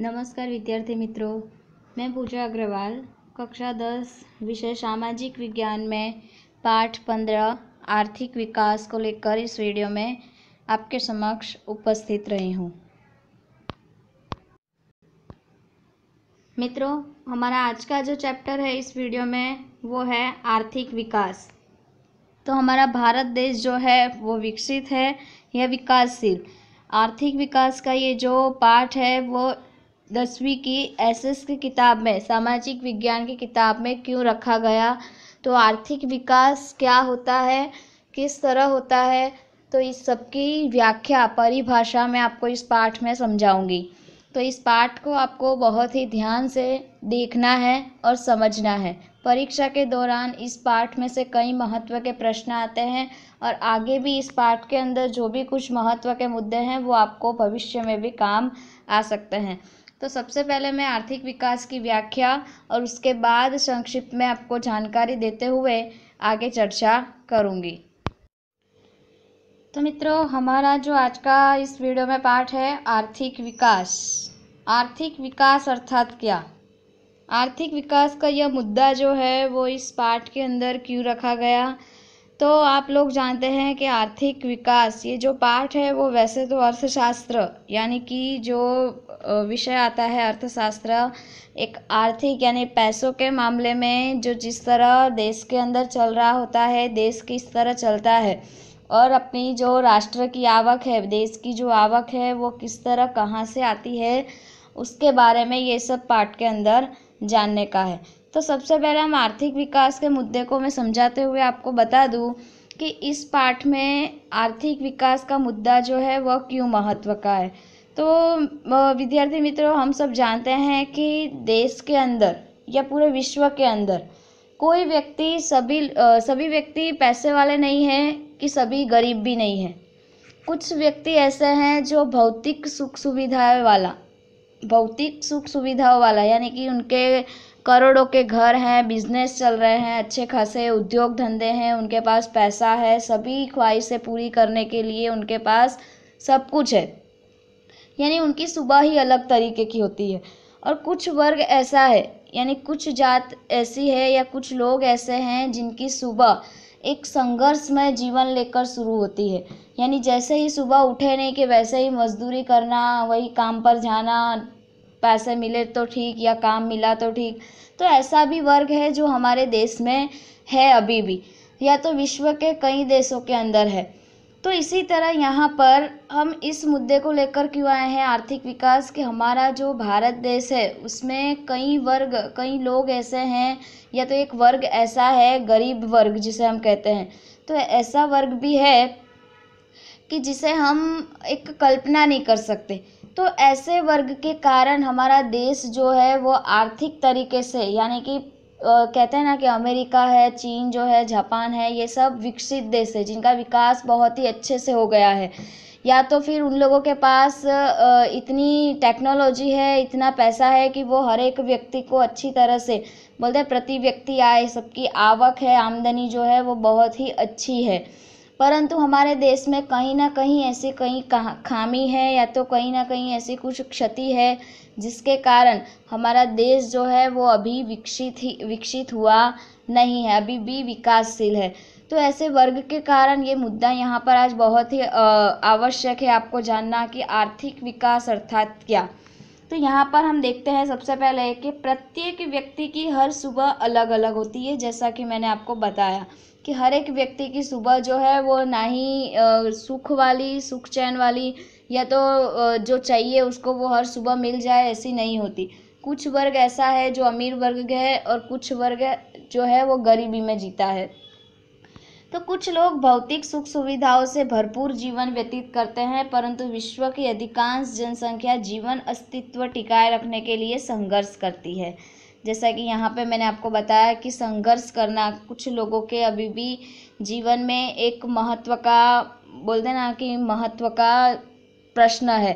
नमस्कार विद्यार्थी मित्रों मैं पूजा अग्रवाल कक्षा दस विषय सामाजिक विज्ञान में पाठ पंद्रह आर्थिक विकास को लेकर इस वीडियो में आपके समक्ष उपस्थित रही हूँ मित्रों हमारा आज का जो चैप्टर है इस वीडियो में वो है आर्थिक विकास तो हमारा भारत देश जो है वो विकसित है या विकासशील आर्थिक विकास का ये जो पाठ है वो दसवीं की एसएस की किताब में सामाजिक विज्ञान की किताब में क्यों रखा गया तो आर्थिक विकास क्या होता है किस तरह होता है तो इस सबकी व्याख्या परिभाषा मैं आपको इस पाठ में समझाऊंगी तो इस पाठ को आपको बहुत ही ध्यान से देखना है और समझना है परीक्षा के दौरान इस पाठ में से कई महत्व के प्रश्न आते हैं और आगे भी इस पाठ के अंदर जो भी कुछ महत्व के मुद्दे हैं वो आपको भविष्य में भी काम आ सकते हैं तो सबसे पहले मैं आर्थिक विकास की व्याख्या और उसके बाद संक्षिप्त में आपको जानकारी देते हुए आगे चर्चा करूंगी तो मित्रों हमारा जो आज का इस वीडियो में पाठ है आर्थिक विकास आर्थिक विकास अर्थात क्या आर्थिक विकास का यह मुद्दा जो है वो इस पाठ के अंदर क्यों रखा गया तो आप लोग जानते हैं कि आर्थिक विकास ये जो पाठ है वो वैसे तो अर्थशास्त्र यानी कि जो विषय आता है अर्थशास्त्र एक आर्थिक यानी पैसों के मामले में जो जिस तरह देश के अंदर चल रहा होता है देश किस तरह चलता है और अपनी जो राष्ट्र की आवक है देश की जो आवक है वो किस तरह कहाँ से आती है उसके बारे में ये सब पाठ के अंदर जानने का है तो सबसे पहले हम आर्थिक विकास के मुद्दे को मैं समझाते हुए आपको बता दूँ कि इस पाठ में आर्थिक विकास का मुद्दा जो है वह क्यों महत्व का है तो विद्यार्थी मित्रों हम सब जानते हैं कि देश के अंदर या पूरे विश्व के अंदर कोई व्यक्ति सभी सभी व्यक्ति पैसे वाले नहीं हैं कि सभी गरीब भी नहीं हैं कुछ व्यक्ति ऐसे हैं जो भौतिक सुख सुविधाएं वाला भौतिक सुख सुविधाओं वाला यानी कि उनके करोड़ों के घर हैं बिजनेस चल रहे हैं अच्छे खासे उद्योग धंधे हैं उनके पास पैसा है सभी ख्वाहिशें पूरी करने के लिए उनके पास सब कुछ है यानी उनकी सुबह ही अलग तरीके की होती है और कुछ वर्ग ऐसा है यानी कुछ जात ऐसी है या कुछ लोग ऐसे हैं जिनकी सुबह एक संघर्षमय जीवन लेकर शुरू होती है यानी जैसे ही सुबह उठे नहीं कि वैसे ही मजदूरी करना वही काम पर जाना पैसे मिले तो ठीक या काम मिला तो ठीक तो ऐसा भी वर्ग है जो हमारे देश में है अभी भी या तो विश्व के कई देशों के अंदर है तो इसी तरह यहाँ पर हम इस मुद्दे को लेकर क्यों आए हैं आर्थिक विकास कि हमारा जो भारत देश है उसमें कई वर्ग कई लोग ऐसे हैं या तो एक वर्ग ऐसा है गरीब वर्ग जिसे हम कहते हैं तो ऐसा वर्ग भी है कि जिसे हम एक कल्पना नहीं कर सकते तो ऐसे वर्ग के कारण हमारा देश जो है वो आर्थिक तरीके से यानी कि कहते हैं ना कि अमेरिका है चीन जो है जापान है ये सब विकसित देश है जिनका विकास बहुत ही अच्छे से हो गया है या तो फिर उन लोगों के पास इतनी टेक्नोलॉजी है इतना पैसा है कि वो हर एक व्यक्ति को अच्छी तरह से बोलते हैं प्रति व्यक्ति आए सबकी आवक है आमदनी जो है वो बहुत ही अच्छी है परंतु हमारे देश में कहीं ना कहीं ऐसी कहीं खामी है या तो कहीं ना कहीं ऐसी कुछ क्षति है जिसके कारण हमारा देश जो है वो अभी विकसित ही विकसित हुआ नहीं है अभी भी विकासशील है तो ऐसे वर्ग के कारण ये मुद्दा यहाँ पर आज बहुत ही आवश्यक है आपको जानना कि आर्थिक विकास अर्थात क्या तो यहाँ पर हम देखते हैं सबसे पहले कि प्रत्येक व्यक्ति की हर सुबह अलग अलग होती है जैसा कि मैंने आपको बताया कि हर एक व्यक्ति की सुबह जो है वो ना ही सुख वाली सुख चैन वाली या तो जो चाहिए उसको वो हर सुबह मिल जाए ऐसी नहीं होती कुछ वर्ग ऐसा है जो अमीर वर्ग है और कुछ वर्ग जो है वो गरीबी में जीता है तो कुछ लोग भौतिक सुख सुविधाओं से भरपूर जीवन व्यतीत करते हैं परंतु विश्व की अधिकांश जनसंख्या जीवन अस्तित्व टिकाए रखने के लिए संघर्ष करती है जैसा कि यहाँ पे मैंने आपको बताया कि संघर्ष करना कुछ लोगों के अभी भी जीवन में एक महत्व का बोलते ना कि महत्व का प्रश्न है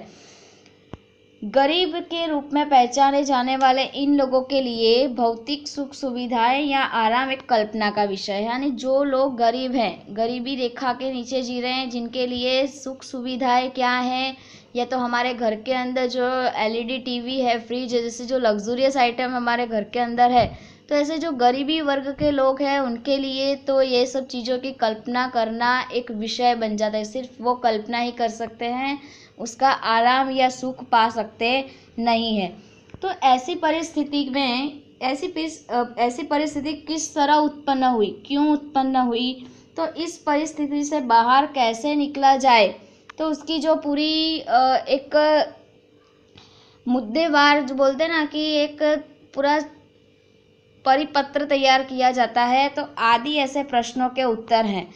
गरीब के रूप में पहचाने जाने वाले इन लोगों के लिए भौतिक सुख सुविधाएं या आराम एक कल्पना का विषय है यानी जो लोग गरीब हैं गरीबी रेखा के नीचे जी रहे हैं जिनके लिए सुख सुविधाएं क्या हैं या तो हमारे घर के अंदर जो एलईडी टीवी e है फ्रिज है जैसे जो लग्जूरियस आइटम हमारे घर के अंदर है तो ऐसे जो गरीबी वर्ग के लोग हैं उनके लिए तो ये सब चीज़ों की कल्पना करना एक विषय बन जाता है सिर्फ वो कल्पना ही कर सकते हैं उसका आराम या सुख पा सकते नहीं है तो ऐसी परिस्थिति में ऐसी ऐसी परिस्थिति किस तरह उत्पन्न हुई क्यों उत्पन्न हुई तो इस परिस्थिति से बाहर कैसे निकला जाए तो उसकी जो पूरी एक मुद्देवार जो बोलते हैं ना कि एक पूरा परिपत्र तैयार किया जाता है तो आदि ऐसे प्रश्नों के उत्तर हैं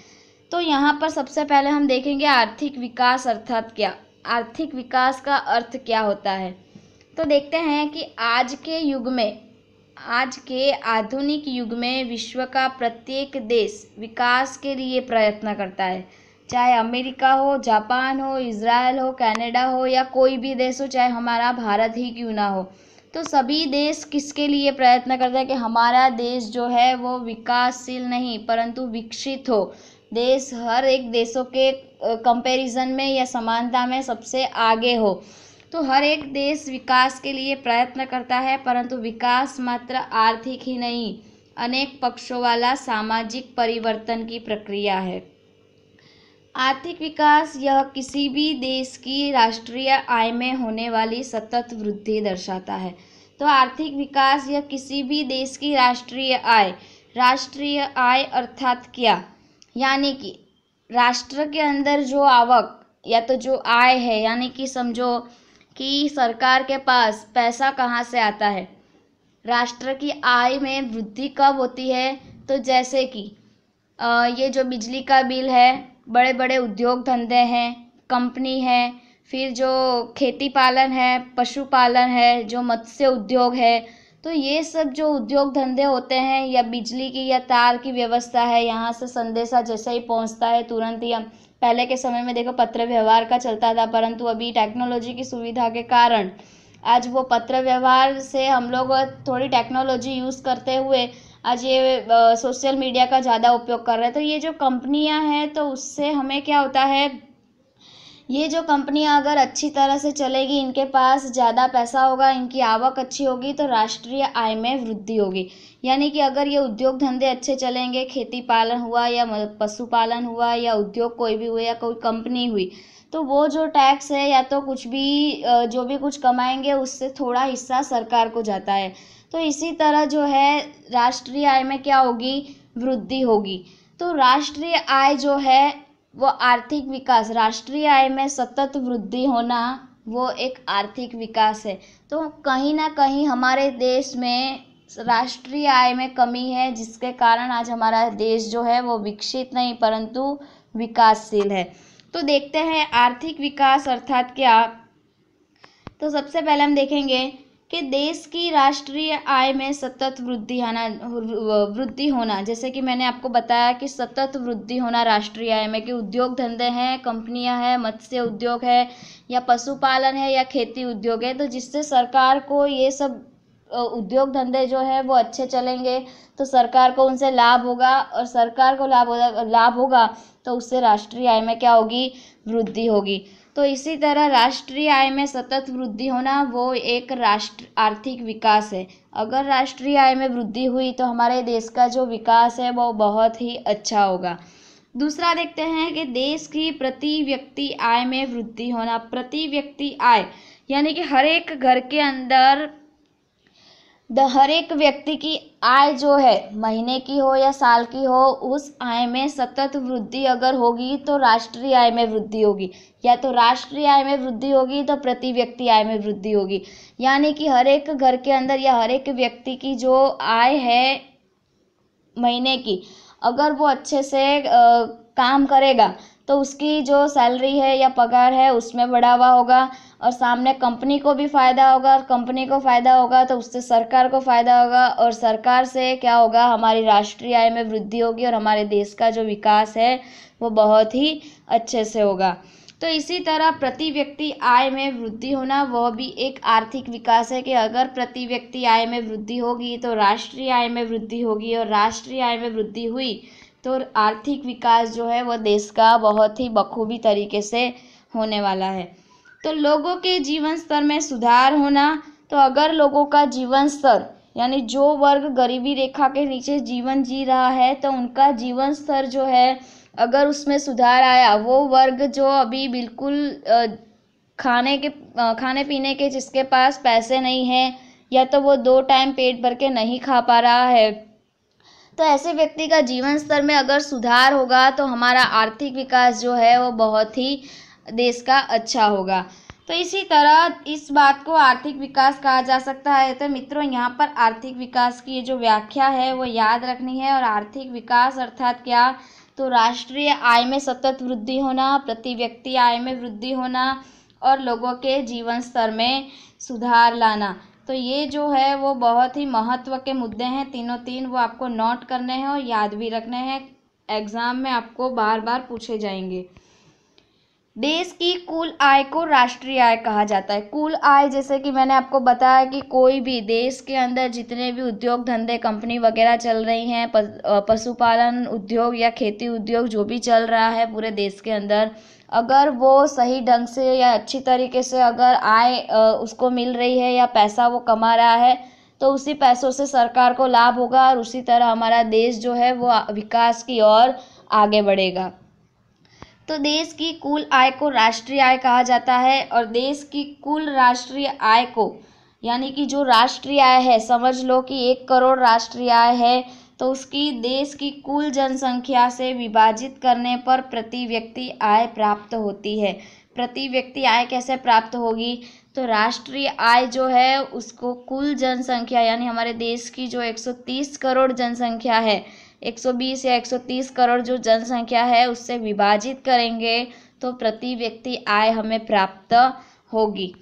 तो यहाँ पर सबसे पहले हम देखेंगे आर्थिक विकास अर्थात क्या आर्थिक विकास का अर्थ क्या होता है तो देखते हैं कि आज के युग में आज के आधुनिक युग में विश्व का प्रत्येक देश विकास के लिए प्रयत्न करता है चाहे अमेरिका हो जापान हो इसराइल हो कनाडा हो या कोई भी देश हो चाहे हमारा भारत ही क्यों ना हो तो सभी देश किसके लिए प्रयत्न करता है कि हमारा देश जो है वो विकासशील नहीं परंतु विकसित हो देश हर एक देशों के कंपैरिजन में या समानता में सबसे आगे हो तो हर एक देश विकास के लिए प्रयत्न करता है परंतु विकास मात्र आर्थिक ही नहीं अनेक पक्षों वाला सामाजिक परिवर्तन की प्रक्रिया है आर्थिक विकास यह किसी भी देश की राष्ट्रीय आय में होने वाली सतत वृद्धि दर्शाता है तो आर्थिक विकास यह किसी भी देश की राष्ट्रीय आय राष्ट्रीय आय अर्थात क्या यानी कि राष्ट्र के अंदर जो आवक या तो जो आय है यानी कि समझो कि सरकार के पास पैसा कहाँ से आता है राष्ट्र की आय में वृद्धि कब होती है तो जैसे कि ये जो बिजली का बिल है बड़े बड़े उद्योग धंधे हैं कंपनी है फिर जो खेती पालन है पशुपालन है जो मत्स्य उद्योग है तो ये सब जो उद्योग धंधे होते हैं या बिजली की या तार की व्यवस्था है यहाँ से संदेशा जैसे ही पहुँचता है तुरंत ही हम पहले के समय में देखो पत्र व्यवहार का चलता था परंतु अभी टेक्नोलॉजी की सुविधा के कारण आज वो पत्र व्यवहार से हम लोग थोड़ी टेक्नोलॉजी यूज़ करते हुए आज ये सोशल मीडिया का ज़्यादा उपयोग कर रहे हैं तो ये जो कंपनियाँ हैं तो उससे हमें क्या होता है ये जो कंपनियां अगर अच्छी तरह से चलेगी इनके पास ज़्यादा पैसा होगा इनकी आवक अच्छी होगी तो राष्ट्रीय आय में वृद्धि होगी यानी कि अगर ये उद्योग धंधे अच्छे चलेंगे खेती पालन हुआ या पशुपालन हुआ या उद्योग कोई भी हुआ या कोई कंपनी हुई तो वो जो टैक्स है या तो कुछ भी जो भी कुछ कमाएंगे उससे थोड़ा हिस्सा सरकार को जाता है तो इसी तरह जो है राष्ट्रीय आय में क्या होगी वृद्धि होगी तो राष्ट्रीय आय जो है वो आर्थिक विकास राष्ट्रीय आय में सतत वृद्धि होना वो एक आर्थिक विकास है तो कहीं ना कहीं हमारे देश में राष्ट्रीय आय में कमी है जिसके कारण आज हमारा देश जो है वो विकसित नहीं परंतु विकासशील है तो देखते हैं आर्थिक विकास अर्थात क्या तो सबसे पहले हम देखेंगे कि देश की राष्ट्रीय आय में सतत वृद्धि आना वृद्धि होना जैसे कि मैंने आपको बताया कि सतत वृद्धि होना राष्ट्रीय आय में कि उद्योग धंधे हैं कंपनियां हैं मत्स्य उद्योग है या पशुपालन है या खेती उद्योग है तो जिससे सरकार को ये सब उद्योग धंधे जो है वो अच्छे चलेंगे तो सरकार को उनसे लाभ होगा और सरकार को लाभ होगा लाभ होगा तो उससे राष्ट्रीय आय में क्या होगी वृद्धि होगी तो इसी तरह राष्ट्रीय आय में सतत वृद्धि होना वो एक राष्ट्र आर्थिक विकास है अगर राष्ट्रीय आय में वृद्धि हुई तो हमारे देश का जो विकास है वो बहुत ही अच्छा होगा दूसरा देखते हैं कि देश की प्रति व्यक्ति आय में वृद्धि होना प्रति व्यक्ति आय यानी कि हर एक घर के अंदर द हर एक व्यक्ति की आय जो है महीने की हो या साल की हो उस आय में सतत वृद्धि अगर होगी तो राष्ट्रीय आय में वृद्धि होगी या तो राष्ट्रीय आय में वृद्धि होगी तो प्रति व्यक्ति आय में वृद्धि होगी यानी कि हर एक घर के अंदर या हर एक व्यक्ति की जो आय है महीने की अगर वो अच्छे से आ, काम करेगा तो उसकी जो सैलरी है या पगार है उसमें बढ़ावा होगा और सामने कंपनी को भी फ़ायदा होगा और कंपनी को फ़ायदा होगा तो उससे सरकार को फ़ायदा होगा और सरकार से क्या होगा हमारी राष्ट्रीय आय में वृद्धि होगी और हमारे देश का जो विकास है वो बहुत ही अच्छे से होगा तो इसी तरह प्रति व्यक्ति आय में वृद्धि होना वह भी एक आर्थिक विकास है कि अगर प्रति व्यक्ति आय में वृद्धि होगी तो राष्ट्रीय आय में वृद्धि होगी और राष्ट्रीय आय में वृद्धि हुई तो आर्थिक विकास जो है वह देश का बहुत ही बखूबी तरीके से होने वाला है तो लोगों के जीवन स्तर में सुधार होना तो अगर लोगों का जीवन स्तर यानी जो वर्ग गरीबी रेखा के नीचे जीवन जी रहा है तो उनका जीवन स्तर जो है अगर उसमें सुधार आया वो वर्ग जो अभी बिल्कुल खाने के खाने पीने के जिसके पास पैसे नहीं हैं या तो वो दो टाइम पेट भर के नहीं खा पा रहा है तो ऐसे व्यक्ति का जीवन स्तर में अगर सुधार होगा तो हमारा आर्थिक विकास जो है वो बहुत ही देश का अच्छा होगा तो इसी तरह इस बात को आर्थिक विकास कहा जा सकता है तो मित्रों यहाँ पर आर्थिक विकास की जो व्याख्या है वो याद रखनी है और आर्थिक विकास अर्थात क्या तो राष्ट्रीय आय में सतत वृद्धि होना प्रति व्यक्ति आय में वृद्धि होना और लोगों के जीवन स्तर में सुधार लाना तो ये जो है वो बहुत ही महत्व के मुद्दे हैं तीनों तीन वो आपको नोट करने हैं और याद भी रखने हैं एग्ज़ाम में आपको बार बार पूछे जाएंगे देश की कुल आय को राष्ट्रीय आय कहा जाता है कुल आय जैसे कि मैंने आपको बताया कि कोई भी देश के अंदर जितने भी उद्योग धंधे कंपनी वगैरह चल रही हैं पशुपालन उद्योग या खेती उद्योग जो भी चल रहा है पूरे देश के अंदर अगर वो सही ढंग से या अच्छी तरीके से अगर आय उसको मिल रही है या पैसा वो कमा रहा है तो उसी पैसों से सरकार को लाभ होगा और उसी तरह हमारा देश जो है वो विकास की ओर आगे बढ़ेगा तो देश की कुल आय को राष्ट्रीय आय कहा जाता है और देश की कुल राष्ट्रीय आय को यानी कि जो राष्ट्रीय आय है समझ लो कि एक करोड़ राष्ट्रीय आय है तो उसकी देश की कुल जनसंख्या से विभाजित करने पर प्रति व्यक्ति आय प्राप्त होती है प्रति व्यक्ति आय कैसे प्राप्त होगी तो राष्ट्रीय आय जो है उसको कुल जनसंख्या यानी हमारे देश की जो 130 करोड़ जनसंख्या है 120 या 130 करोड़ जो जनसंख्या है उससे विभाजित करेंगे तो प्रति व्यक्ति आय हमें प्राप्त होगी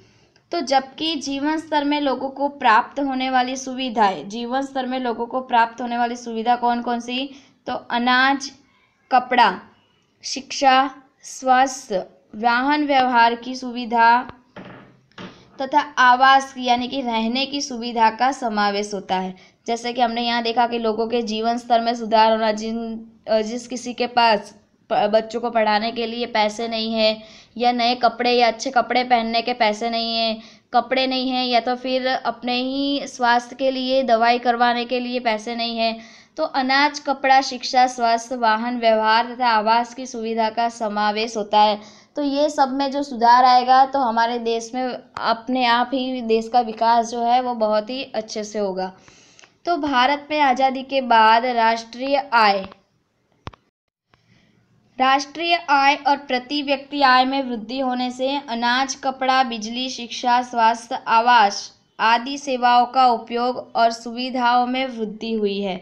तो जबकि जीवन स्तर में लोगों को प्राप्त होने वाली सुविधाएं जीवन स्तर में लोगों को प्राप्त होने वाली सुविधा कौन कौन सी तो अनाज कपड़ा शिक्षा स्वास्थ्य वाहन व्यवहार की सुविधा तथा आवास यानी कि रहने की सुविधा का समावेश होता है जैसे कि हमने यहाँ देखा कि लोगों के जीवन स्तर में सुधार होना जिन जिस किसी के पास बच्चों को पढ़ाने के लिए पैसे नहीं है या नए कपड़े या अच्छे कपड़े पहनने के पैसे नहीं हैं कपड़े नहीं हैं या तो फिर अपने ही स्वास्थ्य के लिए दवाई करवाने के लिए पैसे नहीं हैं तो अनाज कपड़ा शिक्षा स्वास्थ्य वाहन व्यवहार तथा आवास की सुविधा का समावेश होता है तो ये सब में जो सुधार आएगा तो हमारे देश में अपने आप ही देश का विकास जो है वो बहुत ही अच्छे से होगा तो भारत में आज़ादी के बाद राष्ट्रीय आय राष्ट्रीय आय और प्रति व्यक्ति आय में वृद्धि होने से अनाज कपड़ा बिजली शिक्षा स्वास्थ्य आवास आदि सेवाओं का उपयोग और सुविधाओं में वृद्धि हुई है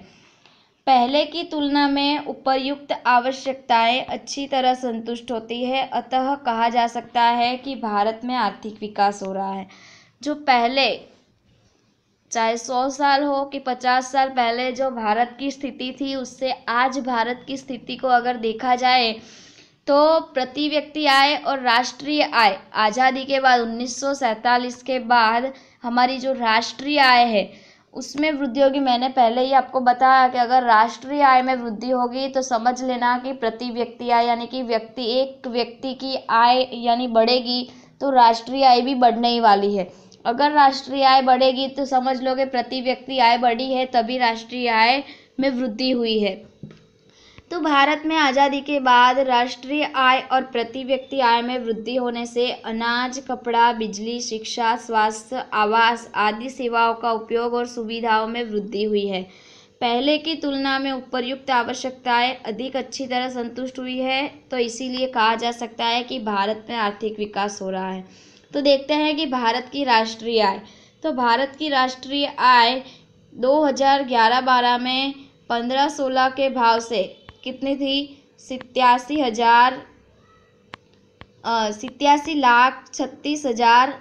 पहले की तुलना में उपर्युक्त आवश्यकताएँ अच्छी तरह संतुष्ट होती है अतः कहा जा सकता है कि भारत में आर्थिक विकास हो रहा है जो पहले चाहे सौ साल हो कि पचास साल पहले जो भारत की स्थिति थी उससे आज भारत की स्थिति को अगर देखा जाए तो प्रति व्यक्ति आय और राष्ट्रीय आय आज़ादी के बाद उन्नीस के बाद हमारी जो राष्ट्रीय आय है उसमें वृद्धि होगी मैंने पहले ही आपको बताया कि अगर राष्ट्रीय आय में वृद्धि होगी तो समझ लेना कि प्रति व्यक्ति आय यानी कि व्यक्ति एक व्यक्ति की आय यानी बढ़ेगी तो राष्ट्रीय आय भी बढ़ने ही वाली है अगर राष्ट्रीय आय बढ़ेगी तो समझ लो कि प्रति व्यक्ति आय बढ़ी है तभी राष्ट्रीय आय में वृद्धि हुई है तो भारत में आज़ादी के बाद राष्ट्रीय आय और प्रति व्यक्ति आय में वृद्धि होने से अनाज कपड़ा बिजली शिक्षा स्वास्थ्य आवास आदि सेवाओं का उपयोग और सुविधाओं में वृद्धि हुई है पहले की तुलना में उपरयुक्त आवश्यकताएं अधिक अच्छी तरह संतुष्ट हुई है तो इसीलिए कहा जा सकता है कि भारत में आर्थिक विकास हो रहा है तो देखते हैं कि भारत की राष्ट्रीय आय तो भारत की राष्ट्रीय आय 2011-12 में 15-16 के भाव से कितनी थी सितयासी हजार सितयासी लाख छत्तीस हजार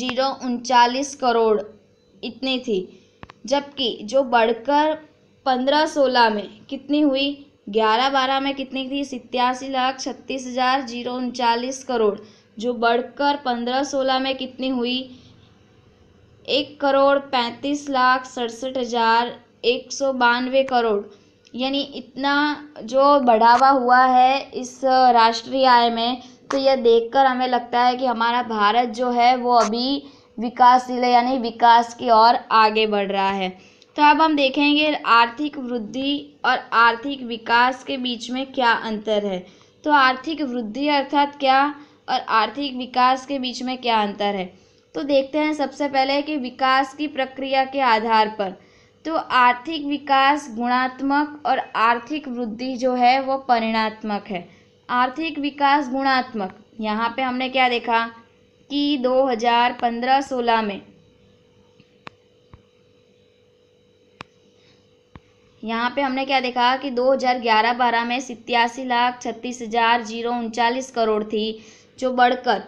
जीरो उनचालीस करोड़ इतनी थी जबकि जो बढ़कर पंद्रह सोलह में कितनी हुई ग्यारह बारह में कितनी थी सितयासी लाख छत्तीस हजार जीरो उनचालीस करोड़ जो बढ़कर पंद्रह सोलह में कितनी हुई एक करोड़ पैंतीस लाख सड़सठ हजार एक सौ बानवे करोड़ यानी इतना जो बढ़ावा हुआ है इस राष्ट्रीय आय में तो यह देखकर हमें लगता है कि हमारा भारत जो है वो अभी विकासशील है यानी विकास की ओर आगे बढ़ रहा है तो अब हम देखेंगे आर्थिक वृद्धि और आर्थिक विकास के बीच में क्या अंतर है तो आर्थिक वृद्धि अर्थात क्या और आर्थिक विकास के बीच में क्या अंतर है तो देखते हैं सबसे पहले कि विकास की प्रक्रिया के आधार पर तो आर्थिक विकास गुणात्मक और आर्थिक वृद्धि जो है वो परिणात्मक है आर्थिक विकास गुणात्मक यहाँ पे हमने क्या देखा कि 2015-16 में यहाँ पे हमने क्या देखा कि 2011-12 में सितयासी लाख छत्तीस हजार जीरो उनचालीस करोड़ थी जो बढ़कर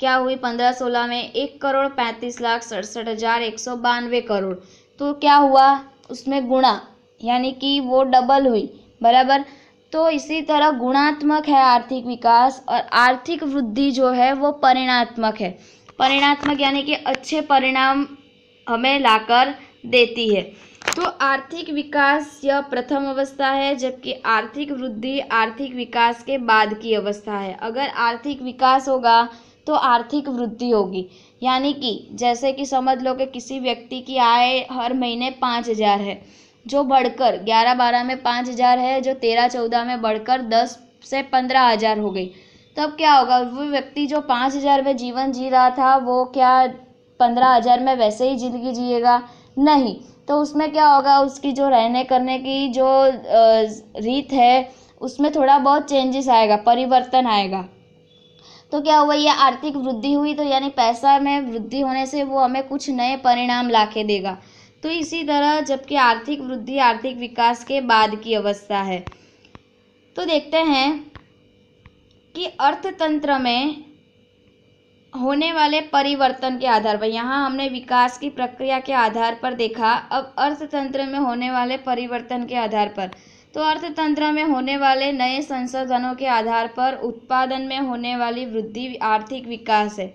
क्या हुई 15-16 में एक करोड़ पैंतीस लाख सड़सठ हजार एक सौ बानवे करोड़ तो क्या हुआ उसमें गुणा यानी कि वो डबल हुई बराबर तो इसी तरह गुणात्मक है आर्थिक विकास और आर्थिक वृद्धि जो है वो परिणात्मक है परिणात्मक यानी कि अच्छे परिणाम हमें लाकर देती है तो आर्थिक विकास यह प्रथम अवस्था है जबकि आर्थिक वृद्धि आर्थिक विकास के बाद की अवस्था है अगर आर्थिक विकास होगा तो आर्थिक वृद्धि होगी यानी कि जैसे कि समझ लो कि किसी व्यक्ति की आय हर महीने पाँच हज़ार है जो बढ़कर ग्यारह बारह में पाँच हज़ार है जो तेरह चौदह में बढ़कर दस से पंद्रह हज़ार हो गई तब क्या होगा वो व्यक्ति जो पाँच हज़ार में जीवन जी रहा था वो क्या पंद्रह हज़ार में वैसे ही ज़िंदगी जिएगा नहीं तो उसमें क्या होगा उसकी जो रहने करने की जो रीत है उसमें थोड़ा बहुत चेंजेस आएगा परिवर्तन आएगा तो क्या हुआ ये आर्थिक वृद्धि हुई तो यानी पैसा में वृद्धि होने से वो हमें कुछ नए परिणाम ला देगा तो इसी तरह जबकि आर्थिक वृद्धि आर्थिक विकास के बाद की अवस्था है तो देखते हैं कि अर्थतंत्र में होने वाले परिवर्तन के आधार पर यहाँ हमने विकास की प्रक्रिया के आधार पर देखा अब अर्थतंत्र में होने वाले परिवर्तन के आधार पर तो अर्थतंत्र में होने वाले नए संसाधनों के आधार पर उत्पादन में होने वाली वृद्धि आर्थिक विकास है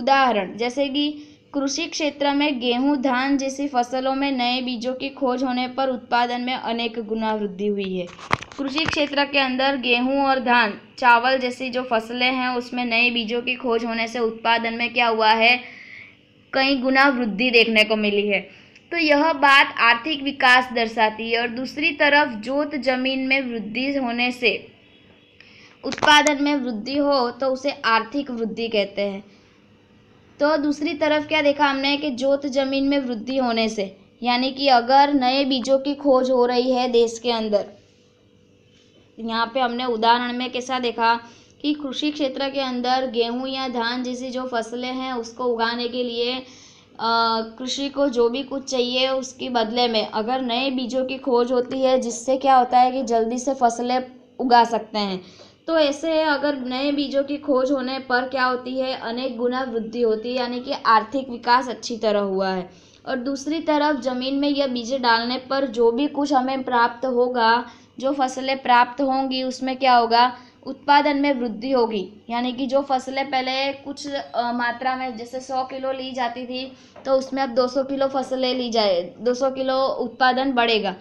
उदाहरण जैसे कि कृषि क्षेत्र में गेहूं धान जैसी फसलों में नए बीजों की खोज होने पर उत्पादन में अनेक गुना वृद्धि हुई है कृषि क्षेत्र के अंदर गेहूं और धान चावल जैसी जो फसलें हैं उसमें नए बीजों की खोज होने से उत्पादन में क्या हुआ है कई गुना वृद्धि देखने को मिली है तो यह बात आर्थिक विकास दर्शाती है और दूसरी तरफ जोत जमीन में वृद्धि होने से उत्पादन में वृद्धि हो तो उसे आर्थिक वृद्धि कहते हैं तो दूसरी तरफ क्या देखा हमने कि जोत जमीन में वृद्धि होने से यानी कि अगर नए बीजों की खोज हो रही है देश के अंदर यहाँ पे हमने उदाहरण में कैसा देखा कि कृषि क्षेत्र के अंदर गेहूं या धान जैसी जो फसलें हैं उसको उगाने के लिए कृषि को जो भी कुछ चाहिए उसके बदले में अगर नए बीजों की खोज होती है जिससे क्या होता है कि जल्दी से फसलें उगा सकते हैं तो ऐसे अगर नए बीजों की खोज होने पर क्या होती है अनेक गुना वृद्धि होती है यानी कि आर्थिक विकास अच्छी तरह हुआ है और दूसरी तरफ ज़मीन में यह बीज डालने पर जो भी कुछ हमें प्राप्त होगा जो फसलें प्राप्त होंगी उसमें क्या होगा उत्पादन में वृद्धि होगी यानी कि जो फसलें पहले कुछ मात्रा में जैसे सौ किलो ली जाती थी तो उसमें अब दो सौ किलो फसलें ली जाए दो सौ किलो उत्पादन बढ़ेगा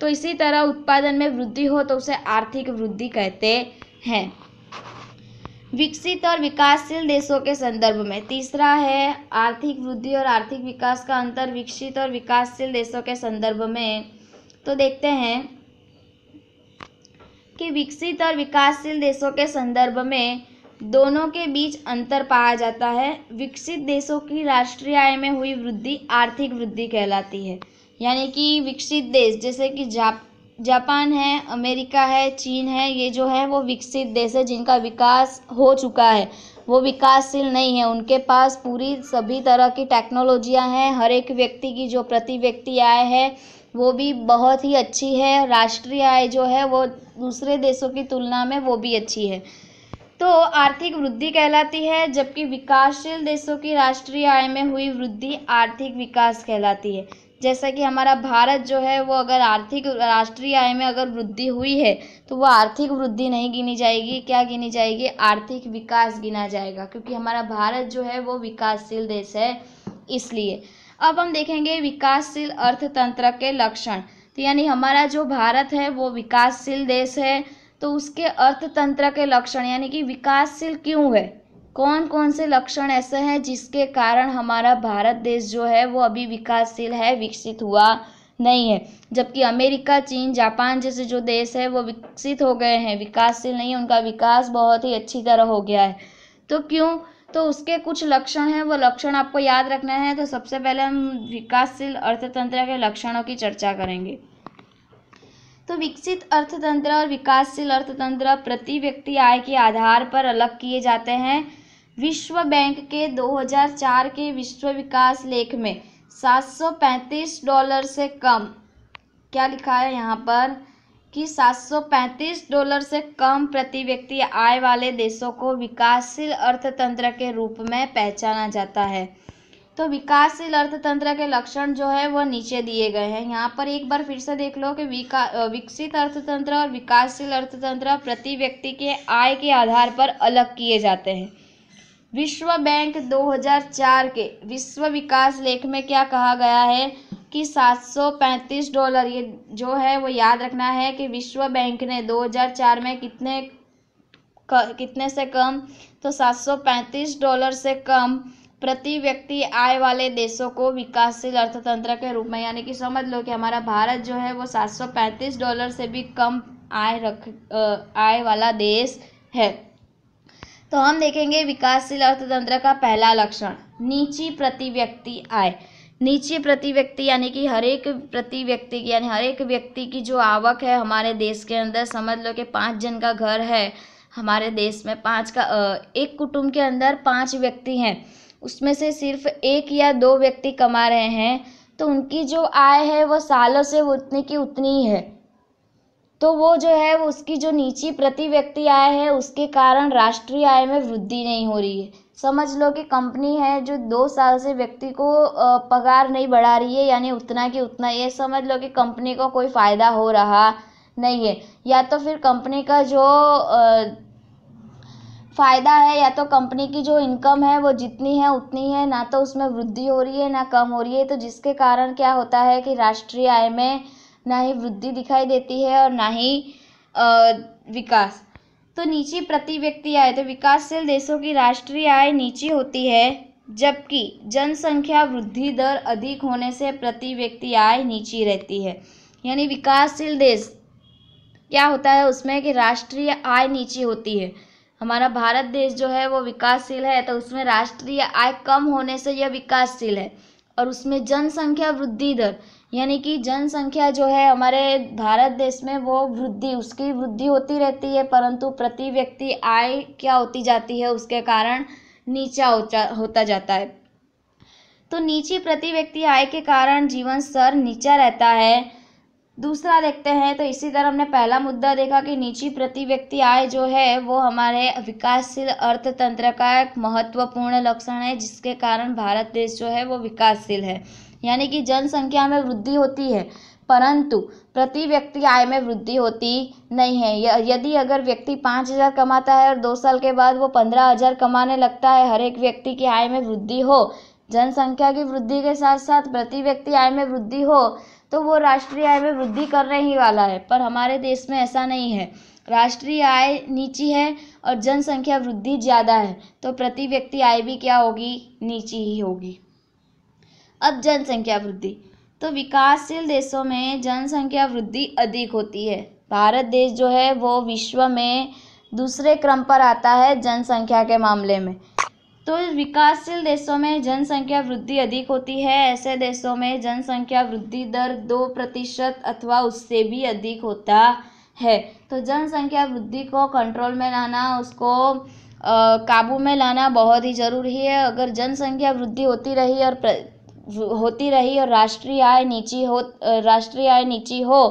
तो इसी तरह उत्पादन में वृद्धि हो तो उसे आर्थिक वृद्धि कहते हैं विकसित और विकासशील देशों के संदर्भ में तीसरा है आर्थिक वृद्धि और आर्थिक विकास का अंतर विकसित और विकासशील देशों के संदर्भ में तो देखते हैं कि विकसित और विकासशील देशों के संदर्भ में दोनों के बीच अंतर पाया जाता है विकसित देशों की राष्ट्रीय आय में हुई वृद्धि आर्थिक वृद्धि कहलाती है यानी कि विकसित देश जैसे कि जाप जापान है अमेरिका है चीन है ये जो है वो विकसित देश है जिनका विकास हो चुका है वो विकासशील नहीं है उनके पास पूरी सभी तरह की टेक्नोलॉजियाँ हैं हर एक व्यक्ति की जो प्रति व्यक्ति आय है वो भी बहुत ही अच्छी है राष्ट्रीय आय जो है वो दूसरे देशों की तुलना में वो भी अच्छी है तो आर्थिक वृद्धि कहलाती है जबकि विकासशील देशों की राष्ट्रीय आय में हुई वृद्धि आर्थिक विकास कहलाती है जैसा कि हमारा भारत जो है वो अगर आर्थिक राष्ट्रीय आय में अगर वृद्धि हुई है तो वो आर्थिक वृद्धि नहीं गिनी जाएगी क्या गिनी जाएगी आर्थिक विकास गिना जाएगा क्योंकि हमारा भारत जो है वो विकासशील देश है इसलिए अब हम देखेंगे विकासशील अर्थतंत्र के लक्षण तो यानी हमारा जो भारत है वो विकासशील देश है तो उसके अर्थतंत्र के लक्षण यानी कि विकासशील क्यों है कौन कौन से लक्षण ऐसे हैं जिसके कारण हमारा भारत देश जो है वो अभी विकासशील है विकसित हुआ नहीं है जबकि अमेरिका चीन जापान जैसे जो देश है वो विकसित हो गए हैं विकासशील नहीं उनका विकास बहुत ही अच्छी तरह हो गया है तो क्यों तो उसके कुछ लक्षण हैं वो लक्षण आपको याद रखना है तो सबसे पहले हम विकासशील अर्थतंत्र के लक्षणों की चर्चा करेंगे तो विकसित अर्थतंत्र और विकासशील अर्थतंत्र प्रति व्यक्ति आय के आधार पर अलग किए जाते हैं विश्व बैंक के 2004 के विश्व विकास लेख में 735 डॉलर से कम क्या लिखा है यहाँ पर कि 735 डॉलर से कम प्रति व्यक्ति आय वाले देशों को विकासशील अर्थतंत्र के रूप में पहचाना जाता है तो विकासशील अर्थतंत्र के लक्षण जो है वह नीचे दिए गए हैं यहाँ पर एक बार फिर से देख लो कि विका विकसित अर्थतंत्र और विकासशील अर्थतंत्र प्रति व्यक्ति के आय के आधार पर अलग किए जाते हैं विश्व बैंक 2004 के विश्व विकास लेख में क्या कहा गया है कि 735 डॉलर ये जो है वो याद रखना है कि विश्व बैंक ने 2004 में कितने कितने से कम तो 735 डॉलर से कम प्रति व्यक्ति आय वाले देशों को विकासशील अर्थतंत्र के रूप में यानी कि समझ लो कि हमारा भारत जो है वो 735 डॉलर से भी कम आय रख आय वाला देश है तो हम देखेंगे विकासशील अर्थतंत्र का पहला लक्षण नीची प्रति व्यक्ति आय नीचे प्रति व्यक्ति यानी कि हर एक प्रति व्यक्ति की यानी हर एक व्यक्ति की जो आवक है हमारे देश के अंदर समझ लो कि पाँच जन का घर है हमारे देश में पाँच का एक कुटुंब के अंदर पाँच व्यक्ति हैं उसमें से सिर्फ एक या दो व्यक्ति कमा रहे हैं तो उनकी जो आय है वो सालों से उतनी की उतनी ही है तो वो जो है उसकी जो नीची प्रति व्यक्ति आय है उसके कारण राष्ट्रीय आय में वृद्धि नहीं हो रही है समझ लो कि कंपनी है जो दो साल से व्यक्ति को पगार नहीं बढ़ा रही है यानी उतना कि उतना ये समझ लो कि कंपनी को कोई फ़ायदा हो रहा नहीं है या तो फिर कंपनी का जो फ़ायदा है या तो कंपनी की जो इनकम है वो जितनी है उतनी है ना तो उसमें वृद्धि हो रही है ना कम हो रही है तो जिसके कारण क्या होता है कि राष्ट्रीय आय में ना ही वृद्धि दिखाई देती है और ना ही विकास तो नीचे प्रति व्यक्ति आय तो विकासशील देशों की राष्ट्रीय आय नीची होती है जबकि जनसंख्या वृद्धि दर अधिक होने से प्रति व्यक्ति आय नीची रहती है यानी विकासशील देश क्या होता है उसमें कि राष्ट्रीय आय नीची होती है हमारा भारत देश जो है वो विकासशील है तो उसमें राष्ट्रीय आय कम होने से यह विकासशील है और उसमें जनसंख्या वृद्धि दर यानी कि जनसंख्या जो है हमारे भारत देश में वो वृद्धि उसकी वृद्धि होती रहती है परंतु प्रति व्यक्ति आय क्या होती जाती है उसके कारण नीचा होता होता जाता है तो नीची प्रति व्यक्ति आय के कारण जीवन स्तर नीचा रहता है दूसरा देखते हैं तो इसी तरह हमने पहला मुद्दा देखा कि नीची प्रति व्यक्ति आय जो है वो हमारे विकासशील अर्थतंत्र का एक महत्वपूर्ण लक्षण है जिसके कारण भारत देश जो है वो विकासशील है यानी कि जनसंख्या में वृद्धि होती है परंतु प्रति व्यक्ति आय में वृद्धि होती नहीं है यदि अगर व्यक्ति पाँच हज़ार कमाता है और दो साल के बाद वो पंद्रह हज़ार कमाने लगता है हर एक व्यक्ति की आय में वृद्धि हो जनसंख्या की वृद्धि के साथ साथ प्रति व्यक्ति आय में वृद्धि हो तो वो राष्ट्रीय आय में वृद्धि करने ही वाला है पर हमारे देश में ऐसा नहीं है राष्ट्रीय आय नीची है और जनसंख्या वृद्धि ज़्यादा है तो प्रति व्यक्ति आय भी क्या होगी नीची ही होगी अब जनसंख्या वृद्धि तो विकासशील देशों में जनसंख्या वृद्धि अधिक होती है भारत देश जो है वो विश्व में दूसरे क्रम पर आता है जनसंख्या के मामले में तो विकासशील देशों में जनसंख्या वृद्धि अधिक होती है ऐसे देशों में जनसंख्या वृद्धि दर दो प्रतिशत अथवा उससे भी अधिक होता है तो जनसंख्या वृद्धि को कंट्रोल में लाना उसको काबू में लाना बहुत ही ज़रूरी है अगर जनसंख्या वृद्धि होती रही और होती रही और राष्ट्रीय आय नीची हो राष्ट्रीय आय नीची हो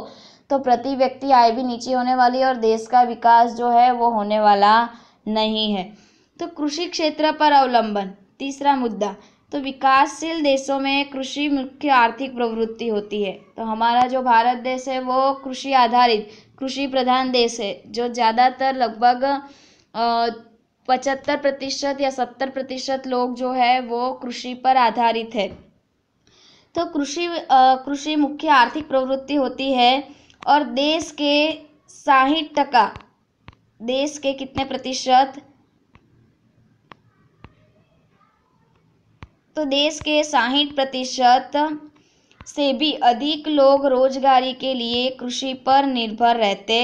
तो प्रति व्यक्ति आय भी नीची होने वाली है और देश का विकास जो है वो होने वाला नहीं है तो कृषि क्षेत्र पर अवलंबन तीसरा मुद्दा तो विकासशील देशों में कृषि मुख्य आर्थिक प्रवृत्ति होती है तो हमारा जो भारत देश है वो कृषि आधारित कृषि प्रधान देश है जो ज़्यादातर लगभग पचहत्तर प्रतिशत या सत्तर प्रतिशत लोग जो है वो कृषि पर आधारित है तो कृषि कृषि मुख्य आर्थिक प्रवृत्ति होती है और देश के साठ टका देश के कितने प्रतिशत तो देश के साठ प्रतिशत से भी अधिक लोग रोजगारी के लिए कृषि पर निर्भर रहते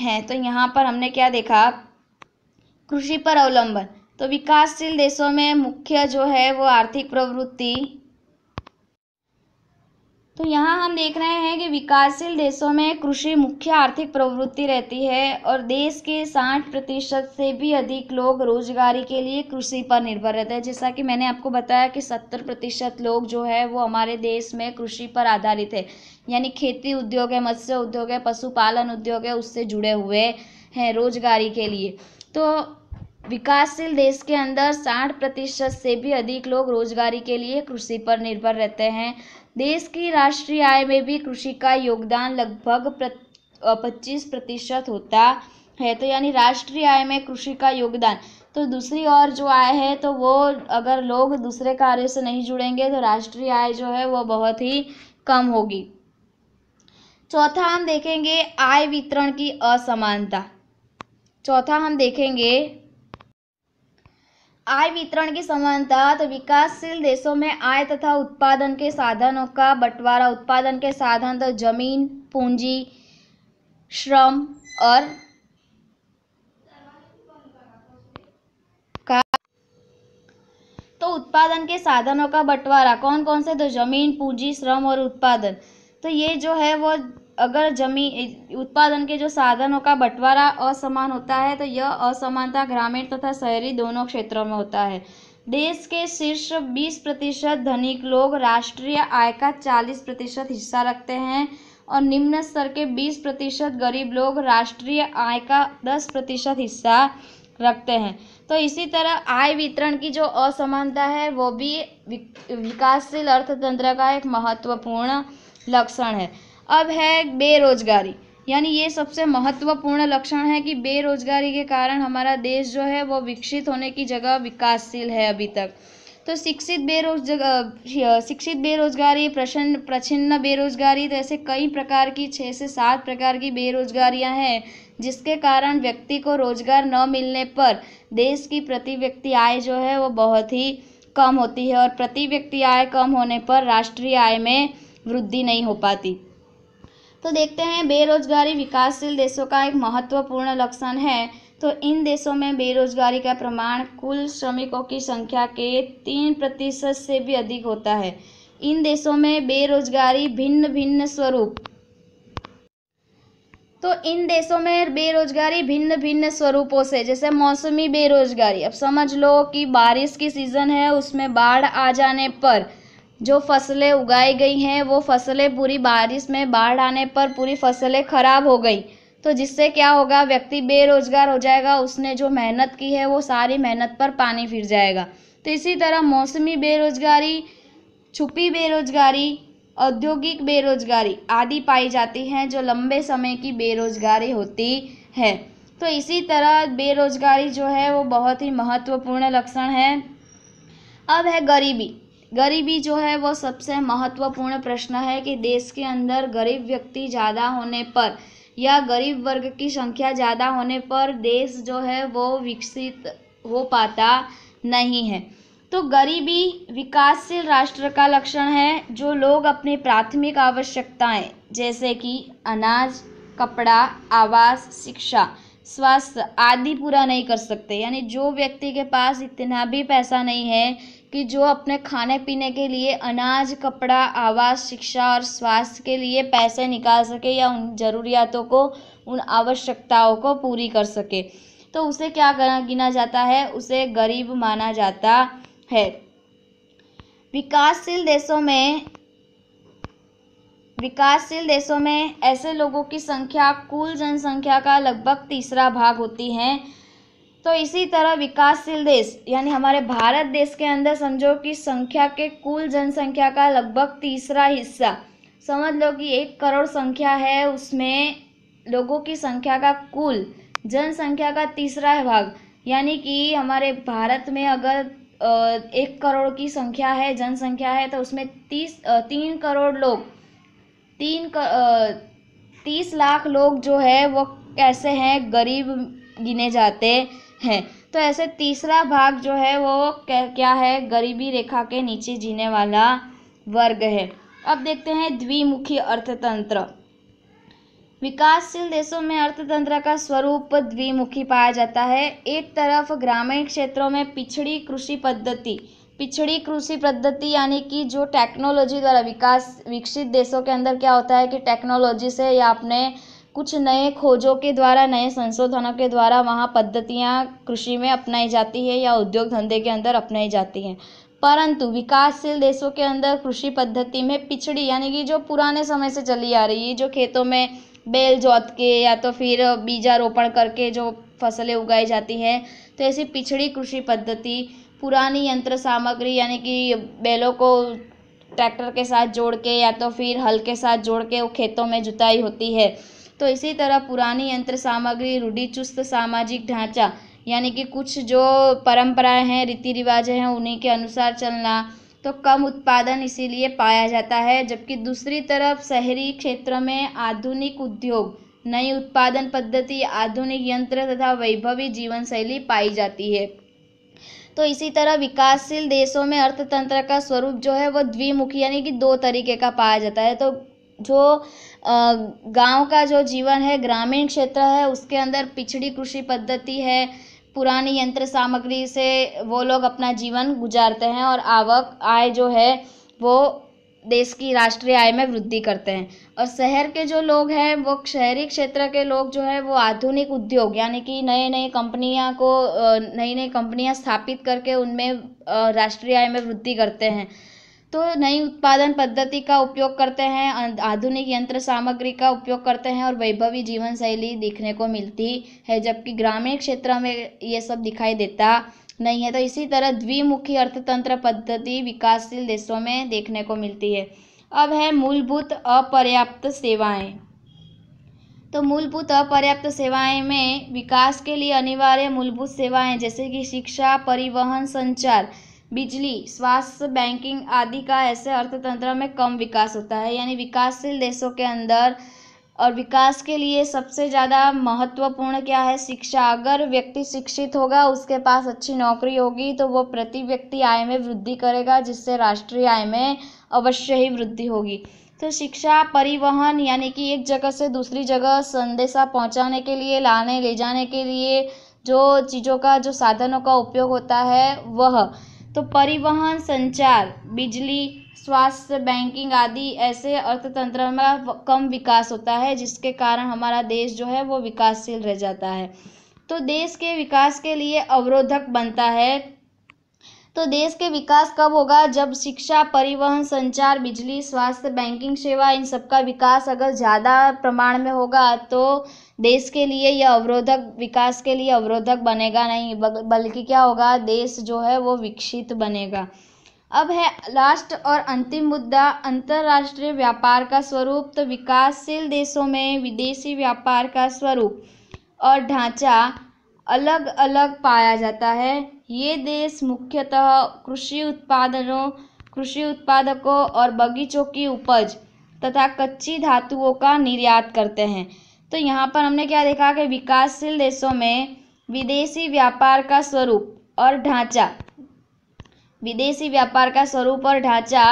हैं तो यहाँ पर हमने क्या देखा कृषि पर अवलंबन तो विकासशील देशों में मुख्य जो है वो आर्थिक प्रवृत्ति हम देख रहे हैं कि विकासशील देशों में कृषि मुख्य आर्थिक प्रवृत्ति रहती है और देश के साठ प्रतिशत से भी अधिक लोग रोजगारी के लिए कृषि पर निर्भर रहते हैं जैसा कि मैंने आपको बताया कि सत्तर प्रतिशत लोग जो है वो हमारे देश में कृषि पर आधारित है यानी खेती उद्योग है मत्स्य उद्योग है पशुपालन उद्योग है उससे जुड़े हुए हैं रोजगारी के लिए तो विकासशील देश के अंदर साठ प्रतिशत से भी अधिक लोग रोजगारी के लिए कृषि पर निर्भर रहते हैं देश की राष्ट्रीय आय में भी कृषि का योगदान लगभग पच्चीस प्रतिशत होता है तो यानी राष्ट्रीय आय में कृषि का योगदान तो दूसरी ओर जो आय है तो वो अगर लोग दूसरे कार्य से नहीं जुड़ेंगे तो राष्ट्रीय आय जो है वो बहुत ही कम होगी चौथा हम देखेंगे आय वितरण की असमानता चौथा हम देखेंगे आय वितरण की समानता तो विकासशील देशों में आय तथा उत्पादन के साधनों का बंटवारा उत्पादन के साधन तो जमीन पूंजी श्रम और का तो उत्पादन के साधनों का बंटवारा कौन कौन से तो जमीन पूंजी श्रम और उत्पादन तो ये जो है वो अगर जमीन उत्पादन के जो साधनों का बंटवारा असमान होता है तो यह असमानता ग्रामीण तथा शहरी दोनों क्षेत्रों में होता है देश के शीर्ष 20 प्रतिशत धनिक लोग राष्ट्रीय आय का 40 प्रतिशत हिस्सा रखते हैं और निम्न स्तर के 20 प्रतिशत गरीब लोग राष्ट्रीय आय का 10 प्रतिशत हिस्सा रखते हैं तो इसी तरह आय वितरण की जो असमानता है वो भी विकासशील अर्थतंत्र का एक महत्वपूर्ण लक्षण है अब है बेरोजगारी यानी ये सबसे महत्वपूर्ण लक्षण है कि बेरोजगारी के कारण हमारा देश जो है वो विकसित होने की जगह विकासशील है अभी तक तो शिक्षित बेरोजगार शिक्षित बेरोजगारी प्रसन्न प्रछिन्न बेरोजगारी तो ऐसे कई प्रकार की छः से सात प्रकार की बेरोजगारियां हैं जिसके कारण व्यक्ति को रोजगार न मिलने पर देश की प्रति व्यक्ति आय जो है वो बहुत ही कम होती है और प्रति व्यक्ति आय कम होने पर राष्ट्रीय आय में वृद्धि नहीं हो पाती तो देखते हैं बेरोजगारी विकासशील देशों का एक महत्वपूर्ण लक्षण है तो इन देशों में बेरोजगारी का प्रमाण कुल श्रमिकों की संख्या के तीन प्रतिशत से भी अधिक होता है इन देशों में बेरोजगारी भिन्न भिन्न स्वरूप तो इन देशों में बेरोजगारी भिन्न भिन्न स्वरूपों से जैसे मौसमी बेरोजगारी अब समझ लो कि बारिश की सीज़न है उसमें बाढ़ आ जाने पर जो फसलें उगाई गई हैं वो फसलें पूरी बारिश में बाढ़ आने पर पूरी फसलें खराब हो गई तो जिससे क्या होगा व्यक्ति बेरोजगार हो जाएगा उसने जो मेहनत की है वो सारी मेहनत पर पानी फिर जाएगा तो इसी तरह मौसमी बेरोजगारी छुपी बेरोजगारी औद्योगिक बेरोजगारी आदि पाई जाती हैं जो लंबे समय की बेरोजगारी होती है तो इसी तरह बेरोजगारी जो है वो बहुत ही महत्वपूर्ण लक्षण है अब है गरीबी गरीबी जो है वो सबसे महत्वपूर्ण प्रश्न है कि देश के अंदर गरीब व्यक्ति ज़्यादा होने पर या गरीब वर्ग की संख्या ज़्यादा होने पर देश जो है वो विकसित हो पाता नहीं है तो गरीबी विकासशील राष्ट्र का लक्षण है जो लोग अपनी प्राथमिक आवश्यकताएं जैसे कि अनाज कपड़ा आवास शिक्षा स्वास्थ्य आदि पूरा नहीं कर सकते यानी जो व्यक्ति के पास इतना भी पैसा नहीं है कि जो अपने खाने पीने के लिए अनाज कपड़ा आवास शिक्षा और स्वास्थ्य के लिए पैसे निकाल सके या उन ज़रूरियातों को उन आवश्यकताओं को पूरी कर सके तो उसे क्या गिना जाता है उसे गरीब माना जाता है विकासशील देशों में विकासशील देशों में ऐसे लोगों की संख्या कुल जनसंख्या का लगभग तीसरा भाग होती है तो इसी तरह विकासशील देश यानी हमारे भारत देश के अंदर समझो कि संख्या के कुल जनसंख्या का लगभग तीसरा हिस्सा समझ लो कि एक करोड़ संख्या है उसमें लोगों की संख्या का कुल जनसंख्या का तीसरा भाग यानी कि हमारे भारत में अगर एक करोड़ की संख्या है जनसंख्या है तो उसमें तीस तीन करोड़ लोग तीन कर, तीस लाख लोग जो है वो कैसे हैं गरीब गिने जाते हैं तो ऐसे तीसरा भाग जो है वो क्या है गरीबी रेखा के नीचे जीने वाला वर्ग है अब देखते हैं द्विमुखी अर्थतंत्र विकासशील देशों में अर्थतंत्र का स्वरूप द्विमुखी पाया जाता है एक तरफ ग्रामीण क्षेत्रों में पिछड़ी कृषि पद्धति पिछड़ी कृषि पद्धति यानी कि जो टेक्नोलॉजी द्वारा विकास विकसित देशों के अंदर क्या होता है कि टेक्नोलॉजी से या अपने कुछ नए खोजों के द्वारा नए संशोधनों के द्वारा वहाँ पद्धतियाँ कृषि में अपनाई जाती है या उद्योग धंधे के अंदर अपनाई जाती हैं परंतु विकासशील देशों के अंदर कृषि पद्धति में पिछड़ी यानी कि जो पुराने समय से चली आ रही है जो खेतों में बेल जोत के या तो फिर बीजारोपण करके जो फसलें उगाई जाती हैं तो ऐसी पिछड़ी कृषि पद्धति पुरानी यंत्र सामग्री यानी कि बैलों को ट्रैक्टर के साथ जोड़ के या तो फिर हल के साथ जोड़ के वो खेतों में जुताई होती है तो इसी तरह पुरानी यंत्र सामग्री रूढ़िचुस्त चुस्त सामाजिक ढांचा यानी कि कुछ जो परंपराएं हैं रीति रिवाज हैं उन्हीं के अनुसार चलना तो कम उत्पादन इसीलिए पाया जाता है जबकि दूसरी तरफ शहरी क्षेत्र में आधुनिक उद्योग नई उत्पादन पद्धति आधुनिक यंत्र तथा वैभवी जीवन शैली पाई जाती है तो इसी तरह विकासशील देशों में अर्थतंत्र का स्वरूप जो है वह द्विमुखी यानी कि दो तरीके का पाया जाता है तो जो गाँव का जो जीवन है ग्रामीण क्षेत्र है उसके अंदर पिछड़ी कृषि पद्धति है पुरानी यंत्र सामग्री से वो लोग अपना जीवन गुजारते हैं और आवक आय जो है वो देश की राष्ट्रीय आय में वृद्धि करते हैं और शहर के जो लोग हैं वो शहरी क्षेत्र के लोग जो है वो आधुनिक उद्योग यानी कि नए नए कंपनियां को नई नई कंपनियां स्थापित करके उनमें राष्ट्रीय आय में वृद्धि करते हैं तो नई उत्पादन पद्धति का उपयोग करते हैं अं, आधुनिक यंत्र सामग्री का उपयोग करते हैं और वैभवी जीवन शैली देखने को मिलती है जबकि ग्रामीण क्षेत्र में ये सब दिखाई देता नहीं है तो इसी तरह द्विमुखी अर्थतंत्र पद्धति विकासशील देशों में देखने को मिलती है अब है मूलभूत अपर्याप्त सेवाएं तो मूलभूत अपर्याप्त सेवाएं में विकास के लिए अनिवार्य मूलभूत सेवाएं जैसे कि शिक्षा परिवहन संचार बिजली स्वास्थ्य बैंकिंग आदि का ऐसे अर्थतंत्र में कम विकास होता है यानी विकासशील देशों के अंदर और विकास के लिए सबसे ज़्यादा महत्वपूर्ण क्या है शिक्षा अगर व्यक्ति शिक्षित होगा उसके पास अच्छी नौकरी होगी तो वो प्रति व्यक्ति आय में वृद्धि करेगा जिससे राष्ट्रीय आय में अवश्य ही वृद्धि होगी तो शिक्षा परिवहन यानी कि एक जगह से दूसरी जगह संदेशा पहुंचाने के लिए लाने ले जाने के लिए जो चीज़ों का जो साधनों का उपयोग होता है वह तो परिवहन संचार बिजली स्वास्थ्य बैंकिंग आदि ऐसे अर्थतंत्र में कम विकास होता है जिसके कारण हमारा देश जो है वो विकासशील रह जाता है तो देश के विकास के लिए अवरोधक बनता है तो देश के विकास कब होगा जब शिक्षा परिवहन संचार बिजली स्वास्थ्य बैंकिंग सेवा इन सबका विकास अगर ज़्यादा प्रमाण में होगा तो देश के लिए यह अवरोधक विकास के लिए अवरोधक बनेगा नहीं बल्कि क्या होगा देश जो है वो विकसित बनेगा अब है लास्ट और अंतिम मुद्दा अंतर्राष्ट्रीय व्यापार का स्वरूप तो विकासशील देशों में विदेशी व्यापार का स्वरूप और ढांचा अलग अलग पाया जाता है ये देश मुख्यतः कृषि उत्पादनों कृषि उत्पादकों और बगीचों की उपज तथा कच्ची धातुओं का निर्यात करते हैं तो यहाँ पर हमने क्या देखा कि विकासशील देशों में विदेशी व्यापार का स्वरूप और ढांचा विदेशी व्यापार का स्वरूप और ढांचा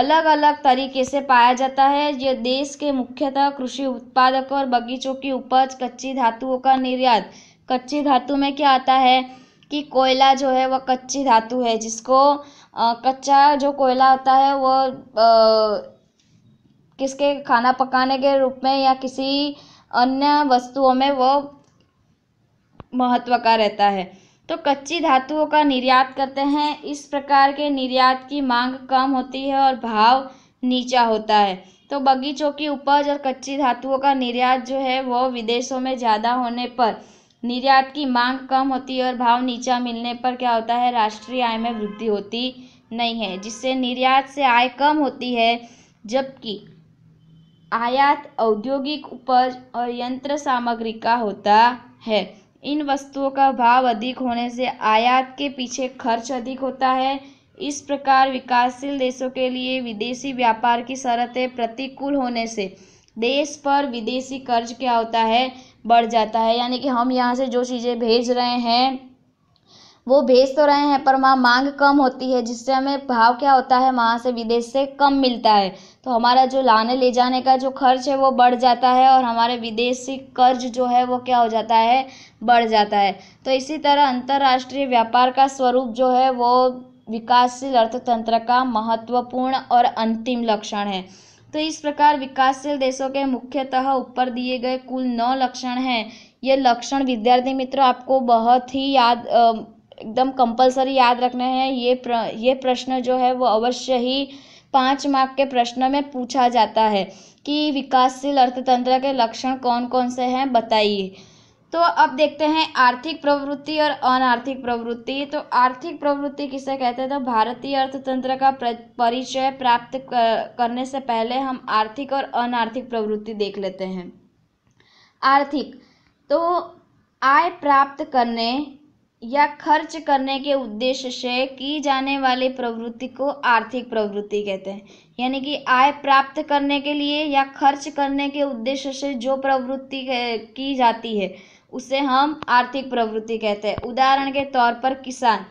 अलग अलग तरीके से पाया जाता है यह देश के मुख्यतः कृषि उत्पादकों और बगीचों की उपज कच्ची धातुओं का निर्यात कच्ची धातु में क्या आता है कि कोयला जो है वह कच्ची धातु है जिसको आ, कच्चा जो कोयला होता है वह किसके खाना पकाने के रूप में या किसी अन्य वस्तुओं में वो महत्व का रहता है तो कच्ची धातुओं का निर्यात करते हैं इस प्रकार के निर्यात की मांग कम होती है और भाव नीचा होता है तो बगीचों की उपज और कच्ची धातुओं का निर्यात जो है वो विदेशों में ज़्यादा होने पर निर्यात की मांग कम होती है और भाव नीचा मिलने पर क्या होता है राष्ट्रीय आय में वृद्धि होती नहीं है जिससे निर्यात से आय कम होती है जबकि आयात औद्योगिक उपज और यंत्र सामग्री का होता है इन वस्तुओं का भाव अधिक होने से आयात के पीछे खर्च अधिक होता है इस प्रकार विकासशील देशों के लिए विदेशी व्यापार की शरतें प्रतिकूल होने से देश पर विदेशी कर्ज क्या होता है बढ़ जाता है यानी कि हम यहाँ से जो चीज़ें भेज रहे हैं वो भेज तो रहे हैं पर वहाँ मांग कम होती है जिससे हमें भाव क्या होता है वहाँ से विदेश से कम मिलता है तो हमारा जो लाने ले जाने का जो खर्च है वो बढ़ जाता है और हमारे विदेशी कर्ज जो है वो क्या हो जाता है बढ़ जाता है तो इसी तरह अंतर्राष्ट्रीय व्यापार का स्वरूप जो है वो विकासशील अर्थतंत्र का महत्वपूर्ण और अंतिम लक्षण है तो इस प्रकार विकासशील देशों के मुख्यतः ऊपर दिए गए कुल नौ लक्षण हैं ये लक्षण विद्यार्थी मित्रों आपको बहुत ही याद एकदम कंपलसरी याद रखना है ये प्र ये प्रश्न जो है वो अवश्य ही पाँच मार्क के प्रश्न में पूछा जाता है कि विकासशील अर्थतंत्र के लक्षण कौन कौन से हैं बताइए तो अब देखते हैं आर्थिक प्रवृत्ति और अनार्थिक प्रवृत्ति तो आर्थिक प्रवृत्ति किसे कहते हैं तो भारतीय अर्थतंत्र का परिचय प्राप्त करने से पहले हम आर्थिक और अनार्थिक प्रवृत्ति देख लेते हैं आर्थिक तो आय प्राप्त करने या खर्च करने के उद्देश्य से की जाने वाली प्रवृत्ति को आर्थिक प्रवृत्ति कहते हैं यानी कि आय प्राप्त करने के लिए या खर्च करने के उद्देश्य से जो प्रवृत्ति की जाती है उसे हम आर्थिक प्रवृत्ति कहते हैं उदाहरण के तौर पर किसान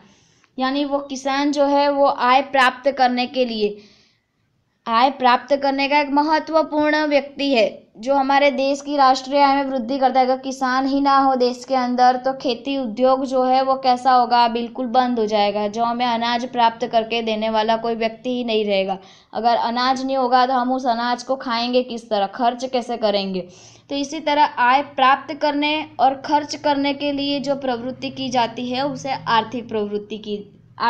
यानी वो किसान जो है वो आय प्राप्त करने के लिए आय प्राप्त करने का एक महत्वपूर्ण व्यक्ति है जो हमारे देश की राष्ट्रीय आय में वृद्धि करता है अगर किसान ही ना हो देश के अंदर तो खेती उद्योग जो है वो कैसा होगा बिल्कुल बंद हो जाएगा जो हमें अनाज प्राप्त करके देने वाला कोई व्यक्ति ही नहीं रहेगा अगर अनाज नहीं होगा तो हम उस अनाज को खाएंगे किस तरह खर्च कैसे करेंगे तो इसी तरह आय प्राप्त करने और खर्च करने के लिए जो प्रवृत्ति की जाती है उसे आर्थिक प्रवृत्ति की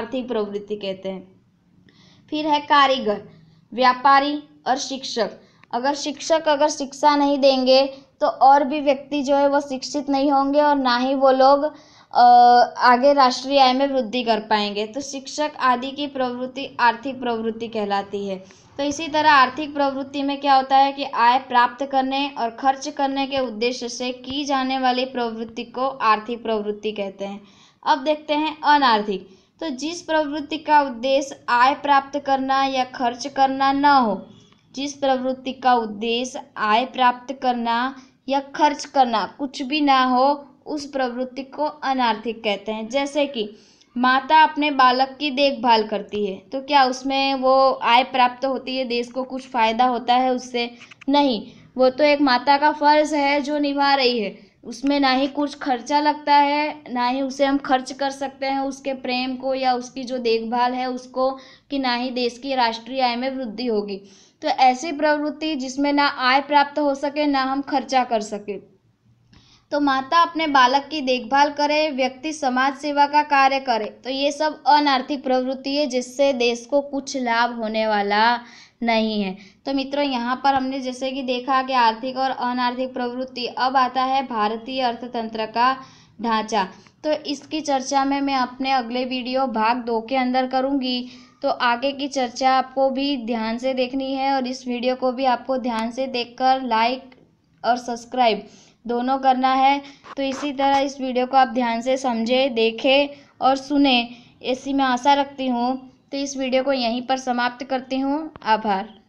आर्थिक प्रवृत्ति कहते हैं फिर है कारीगर व्यापारी और शिक्षक अगर शिक्षक अगर शिक्षा नहीं देंगे तो और भी व्यक्ति जो है वो शिक्षित नहीं होंगे और ना ही वो लोग आगे राष्ट्रीय आय में वृद्धि कर पाएंगे तो शिक्षक आदि की प्रवृत्ति आर्थिक प्रवृत्ति कहलाती है तो इसी तरह आर्थिक प्रवृत्ति में क्या होता है कि आय प्राप्त करने और खर्च करने के उद्देश्य से की जाने वाली प्रवृत्ति को आर्थिक प्रवृत्ति कहते हैं अब देखते हैं अनार्थिक तो जिस प्रवृत्ति का उद्देश्य आय प्राप्त करना या खर्च करना न हो जिस प्रवृत्ति का उद्देश्य आय प्राप्त करना या खर्च करना कुछ भी ना हो उस प्रवृत्ति को अनार्थिक कहते हैं जैसे कि माता अपने बालक की देखभाल करती है तो क्या उसमें वो आय प्राप्त होती है देश को कुछ फ़ायदा होता है उससे नहीं वो तो एक माता का फ़र्ज़ है जो निभा रही है उसमें ना ही कुछ खर्चा लगता है ना ही उसे हम खर्च कर सकते हैं उसके प्रेम को या उसकी जो देखभाल है उसको कि ना ही देश की राष्ट्रीय आय में वृद्धि होगी तो ऐसी प्रवृत्ति जिसमें ना आय प्राप्त हो सके ना हम खर्चा कर सके तो माता अपने बालक की देखभाल करे व्यक्ति समाज सेवा का कार्य करे तो ये सब अनार्थिक प्रवृत्ति है जिससे देश को कुछ लाभ होने वाला नहीं है तो मित्रों यहाँ पर हमने जैसे कि देखा कि आर्थिक और अनार्थिक प्रवृत्ति अब आता है भारतीय अर्थतंत्र का ढांचा तो इसकी चर्चा में मैं अपने अगले वीडियो भाग दो के अंदर करूँगी तो आगे की चर्चा आपको भी ध्यान से देखनी है और इस वीडियो को भी आपको ध्यान से देख लाइक और सब्सक्राइब दोनों करना है तो इसी तरह इस वीडियो को आप ध्यान से समझें देखें और सुने ऐसी मैं आशा रखती हूँ तो इस वीडियो को यहीं पर समाप्त करती हूँ आभार